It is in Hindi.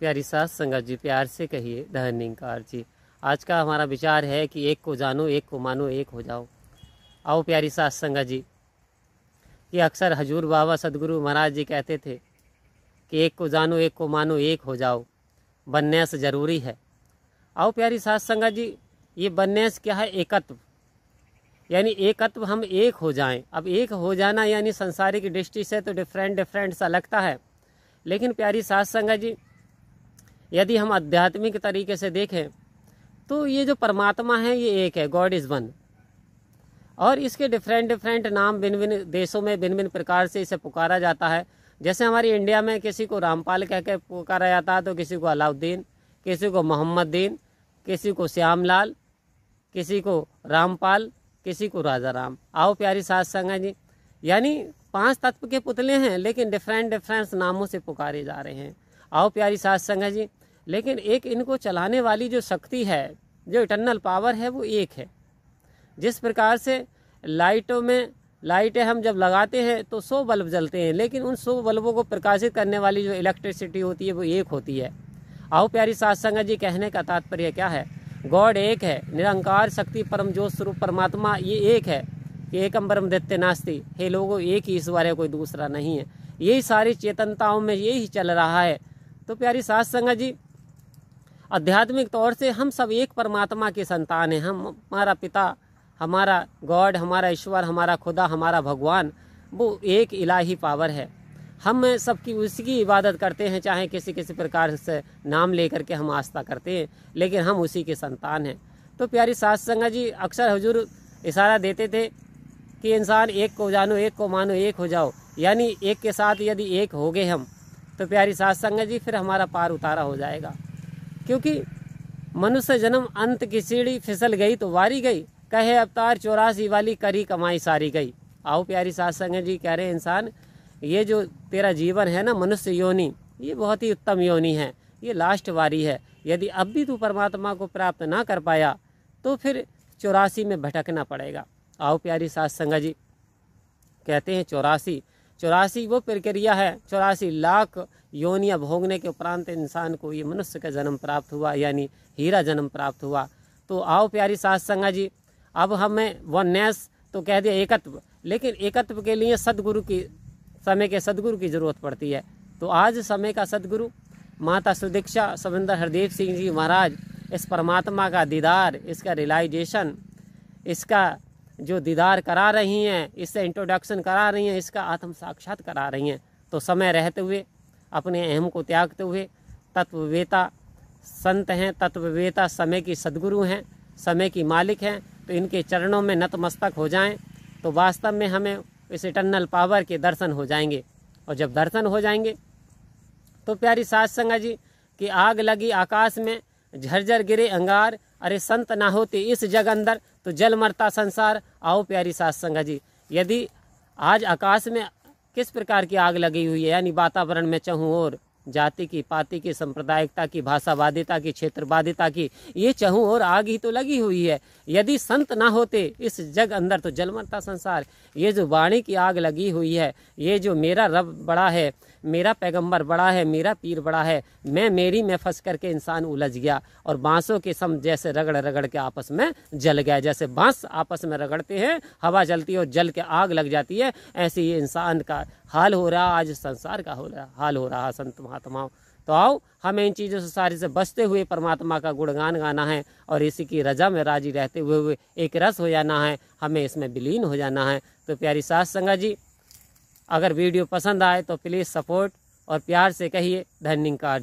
प्यारी सास संगत जी प्यार से कहिए धनिंकार जी आज का हमारा विचार है कि एक को जानो एक को मानो एक हो जाओ आओ प्यारी सास संगत जी ये अक्सर हजूर बाबा सदगुरु महाराज जी कहते थे कि एक को जानो एक को मानो एक हो जाओ बन्यास जरूरी है आओ प्यारी सास संगत जी ये बन्यास क्या है एकत्व यानी एकत्व हम एक हो जाएं अब एक हो जाना यानी संसारिक दृष्टि से तो डिफरेंट डिफरेंट सा लगता है लेकिन प्यारी सास संगत जी यदि हम आध्यात्मिक तरीके से देखें तो ये जो परमात्मा है ये एक है गॉड इज़ वन और इसके डिफरेंट डिफरेंट नाम भिन्न भिन्न देशों में भिन्न भिन्न प्रकार से इसे पुकारा जाता है जैसे हमारी इंडिया में किसी को रामपाल कहकर पुकारा जाता है तो किसी को अलाउद्दीन किसी को मोहम्मद दीन किसी को श्यामलाल किसी को रामपाल किसी को राजा राम आओ प्यारी सास संगा जी यानी पांच तत्व के पुतले हैं लेकिन डिफरेंट डिफरेंट नामों से पुकारे जा रहे हैं आओ प्यारी सास संगा जी लेकिन एक इनको चलाने वाली जो शक्ति है जो इटरनल पावर है वो एक है जिस प्रकार से लाइटों में लाइटें हम जब लगाते हैं तो सौ बल्ब जलते हैं लेकिन उन सौ बल्बों को प्रकाशित करने वाली जो इलेक्ट्रिसिटी होती है वो एक होती है आओ प्यारी सात संगत जी कहने का तात्पर्य क्या है गॉड एक है निरंकार शक्ति परम जोश स्वरूप परमात्मा ये एक है कि एकम परम दैत्य नास्ती हे लोगो एक ही ईश्वर है कोई दूसरा नहीं है यही सारी चेतनताओं में यही चल रहा है तो प्यारी सात संगत जी आध्यात्मिक तौर से हम सब एक परमात्मा के संतान हैं हम हमारा पिता हमारा गॉड हमारा ईश्वर हमारा खुदा हमारा भगवान वो एक इलाही पावर है हम सबकी उसकी इबादत करते हैं चाहे किसी किसी प्रकार से नाम लेकर के हम आस्था करते हैं लेकिन हम उसी के संतान हैं तो प्यारी सास संगा जी अक्सर हजूर इशारा देते थे कि इंसान एक को जानो एक को मानो एक हो जाओ यानी एक के साथ यदि एक हो गए हम तो प्यारी सास संगा जी फिर हमारा पार उतारा हो जाएगा क्योंकि मनुष्य जन्म अंत की सीढ़ी फिसल गई तो वारी गई कहे अवतार चौरासी वाली करी कमाई सारी गई आओ प्यारी सात जी कह रहे इंसान ये जो तेरा जीवन है ना मनुष्य योनि ये बहुत ही उत्तम योनि है ये लास्ट वारी है यदि अब भी तू परमात्मा को प्राप्त ना कर पाया तो फिर चौरासी में भटकना पड़ेगा आओ प्यारी सात संगा जी कहते हैं चौरासी चौरासी वो प्रक्रिया है चौरासी लाख योनिया भोगने के उपरांत इंसान को ये मनुष्य का जन्म प्राप्त हुआ यानी हीरा जन्म प्राप्त हुआ तो आओ प्यारी सास संगा जी अब हमें वननेस तो कह दिया एकत्व लेकिन एकत्व के लिए सदगुरु की समय के सदगुरु की ज़रूरत पड़ती है तो आज समय का सदगुरु माता सुदीक्षा सविंदर हरदेव सिंह जी महाराज इस परमात्मा का दीदार इसका रियलाइजेशन इसका जो दीदार करा रही हैं इससे इंट्रोडक्शन करा रही हैं इसका आत्म साक्षात करा रही हैं तो समय रहते हुए अपने अहम को त्यागते हुए तत्ववेता संत हैं तत्ववेता समय की सदगुरु हैं समय की मालिक हैं तो इनके चरणों में नतमस्तक हो जाएं तो वास्तव में हमें इस इटर्नल पावर के दर्शन हो जाएंगे और जब दर्शन हो जाएंगे तो प्यारी सास संगा जी कि आग लगी आकाश में झरझर गिरे अंगार अरे संत ना होते इस जग अंदर तो जल मरता संसार आओ प्यारी सास संगा जी यदि आज आकाश में किस प्रकार की आग लगी हुई है यानी वातावरण में चहूँ और जाति की पाति की सांप्रदायिकता की भाषावादिता की क्षेत्रवादिता की ये चहूँ और आग ही तो लगी हुई है यदि संत ना होते इस जग अंदर तो जलमरता संसार ये जो वाणी की आग लगी हुई है ये जो मेरा रब बड़ा है मेरा पैगंबर बड़ा है मेरा पीर बड़ा है मैं मेरी में फंस करके इंसान उलझ गया और बांसों के सम जैसे रगड़ रगड़ के आपस में जल गया जैसे बांस आपस में रगड़ते हैं हवा चलती है और जल के आग लग जाती है ऐसे ही इंसान का हाल हो रहा आज संसार का हो रहा हाल हो रहा संत महात्माओं तो आओ हमें इन चीज़ों से सारी से बचते हुए परमात्मा का गुणगान गाना है और इसी की रजा में राजी रहते हुए एक रस हो जाना है हमें इसमें विलीन हो जाना है तो प्यारी सास संगा जी अगर वीडियो पसंद आए तो प्लीज़ सपोर्ट और प्यार से कहिए धन्यकार